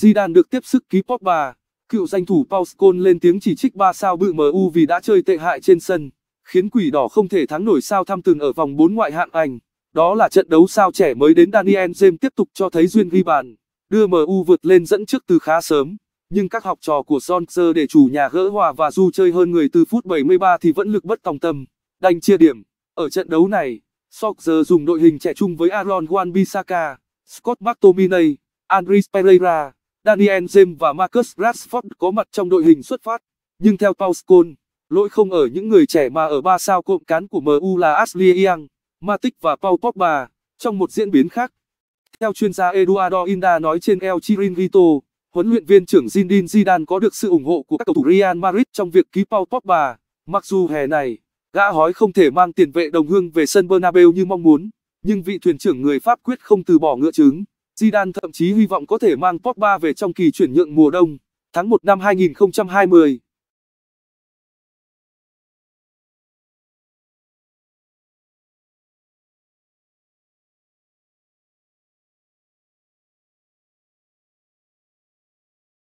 Zidane được tiếp sức ký Pogba. Cựu danh thủ Paul Scholes lên tiếng chỉ trích ba sao bự MU vì đã chơi tệ hại trên sân, khiến quỷ đỏ không thể thắng nổi sao tham từng ở vòng 4 ngoại hạng Anh. Đó là trận đấu sao trẻ mới đến Daniel James tiếp tục cho thấy duyên ghi bàn, đưa MU vượt lên dẫn trước từ khá sớm. Nhưng các học trò của Solskjaer để chủ nhà gỡ hòa và dù chơi hơn người từ phút 73 thì vẫn lực bất tòng tâm, đành chia điểm. Ở trận đấu này, Solskjaer dùng đội hình trẻ chung với Aaron Wan-Bissaka, Scott McTominay, Andres Pereira, Daniel James và Marcus Rashford có mặt trong đội hình xuất phát. Nhưng theo Paul Scholes, lỗi không ở những người trẻ mà ở ba sao cộm cán của MU là Ashley Young, Matic và Paul Pogba. Trong một diễn biến khác, theo chuyên gia Eduardo Inda nói trên El Chiringuito, huấn luyện viên trưởng Zinedine Zidane có được sự ủng hộ của các cầu thủ Real Madrid trong việc ký Paul Pogba. Mặc dù hè này, gã hói không thể mang tiền vệ đồng hương về sân Bernabeu như mong muốn, nhưng vị thuyền trưởng người Pháp quyết không từ bỏ ngựa trứng. Zidane thậm chí hy vọng có thể mang Pogba về trong kỳ chuyển nhượng mùa đông. Tháng 1 năm 2020,